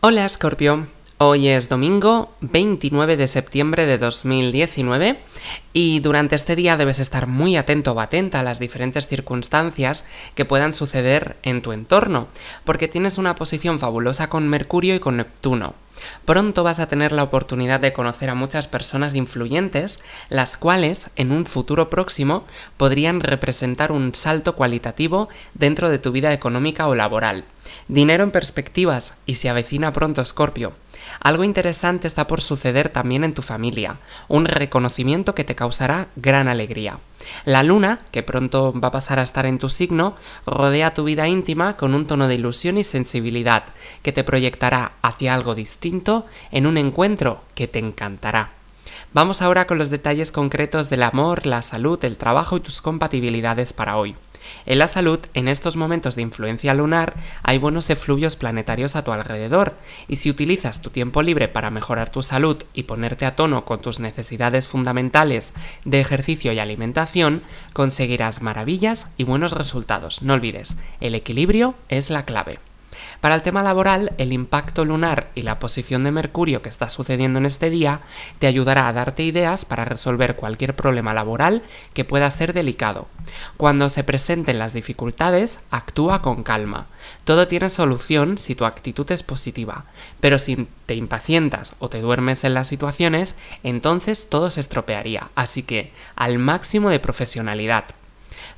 Hola Scorpio. Hoy es domingo 29 de septiembre de 2019 y durante este día debes estar muy atento o atenta a las diferentes circunstancias que puedan suceder en tu entorno, porque tienes una posición fabulosa con Mercurio y con Neptuno. Pronto vas a tener la oportunidad de conocer a muchas personas influyentes, las cuales en un futuro próximo podrían representar un salto cualitativo dentro de tu vida económica o laboral. Dinero en perspectivas y se avecina pronto Scorpio. Algo interesante está por suceder también en tu familia, un reconocimiento que te causará gran alegría. La luna, que pronto va a pasar a estar en tu signo, rodea tu vida íntima con un tono de ilusión y sensibilidad, que te proyectará hacia algo distinto en un encuentro que te encantará. Vamos ahora con los detalles concretos del amor, la salud, el trabajo y tus compatibilidades para hoy. En la salud, en estos momentos de influencia lunar, hay buenos efluvios planetarios a tu alrededor, y si utilizas tu tiempo libre para mejorar tu salud y ponerte a tono con tus necesidades fundamentales de ejercicio y alimentación, conseguirás maravillas y buenos resultados. No olvides, el equilibrio es la clave. Para el tema laboral, el impacto lunar y la posición de Mercurio que está sucediendo en este día te ayudará a darte ideas para resolver cualquier problema laboral que pueda ser delicado. Cuando se presenten las dificultades, actúa con calma. Todo tiene solución si tu actitud es positiva, pero si te impacientas o te duermes en las situaciones, entonces todo se estropearía, así que al máximo de profesionalidad.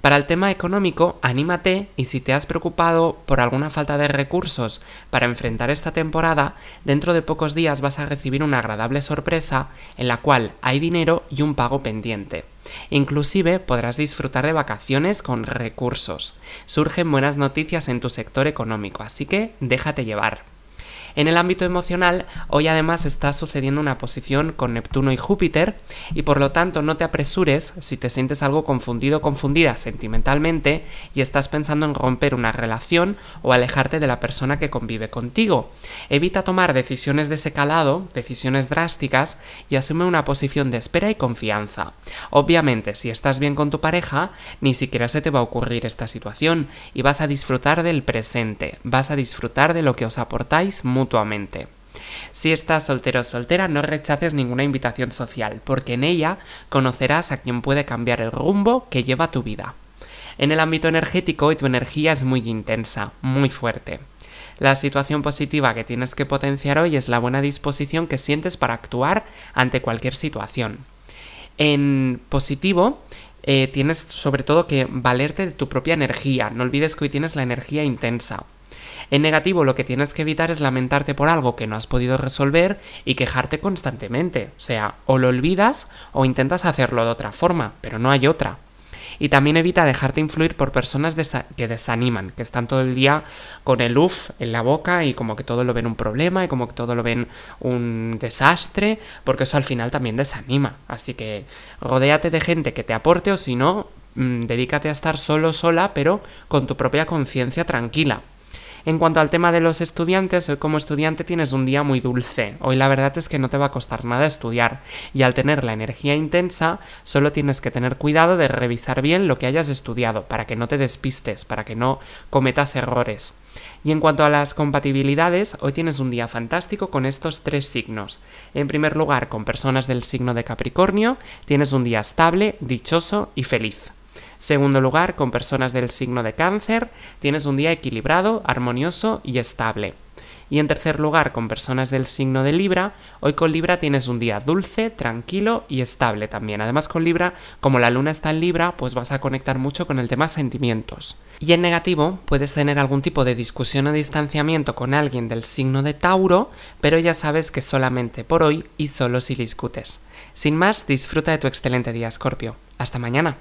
Para el tema económico, anímate y si te has preocupado por alguna falta de recursos para enfrentar esta temporada, dentro de pocos días vas a recibir una agradable sorpresa en la cual hay dinero y un pago pendiente. Inclusive podrás disfrutar de vacaciones con recursos. Surgen buenas noticias en tu sector económico, así que déjate llevar. En el ámbito emocional, hoy además está sucediendo una posición con Neptuno y Júpiter, y por lo tanto no te apresures si te sientes algo confundido o confundida sentimentalmente y estás pensando en romper una relación o alejarte de la persona que convive contigo. Evita tomar decisiones de ese calado, decisiones drásticas, y asume una posición de espera y confianza. Obviamente, si estás bien con tu pareja, ni siquiera se te va a ocurrir esta situación y vas a disfrutar del presente, vas a disfrutar de lo que os aportáis mutuamente. Si estás soltero o soltera, no rechaces ninguna invitación social, porque en ella conocerás a quien puede cambiar el rumbo que lleva tu vida. En el ámbito energético, hoy tu energía es muy intensa, muy fuerte. La situación positiva que tienes que potenciar hoy es la buena disposición que sientes para actuar ante cualquier situación. En positivo, eh, tienes sobre todo que valerte de tu propia energía. No olvides que hoy tienes la energía intensa. En negativo lo que tienes que evitar es lamentarte por algo que no has podido resolver y quejarte constantemente. O sea, o lo olvidas o intentas hacerlo de otra forma, pero no hay otra. Y también evita dejarte influir por personas que desaniman, que están todo el día con el uff en la boca y como que todo lo ven un problema y como que todo lo ven un desastre, porque eso al final también desanima. Así que rodéate de gente que te aporte o si no, mm, dedícate a estar solo, sola, pero con tu propia conciencia tranquila. En cuanto al tema de los estudiantes, hoy eh, como estudiante tienes un día muy dulce. Hoy la verdad es que no te va a costar nada estudiar y al tener la energía intensa, solo tienes que tener cuidado de revisar bien lo que hayas estudiado para que no te despistes, para que no cometas errores. Y en cuanto a las compatibilidades, hoy tienes un día fantástico con estos tres signos. En primer lugar, con personas del signo de Capricornio, tienes un día estable, dichoso y feliz. Segundo lugar, con personas del signo de cáncer, tienes un día equilibrado, armonioso y estable. Y en tercer lugar, con personas del signo de Libra, hoy con Libra tienes un día dulce, tranquilo y estable también. Además con Libra, como la luna está en Libra, pues vas a conectar mucho con el tema sentimientos. Y en negativo, puedes tener algún tipo de discusión o distanciamiento con alguien del signo de Tauro, pero ya sabes que solamente por hoy y solo si discutes. Sin más, disfruta de tu excelente día, Scorpio. Hasta mañana.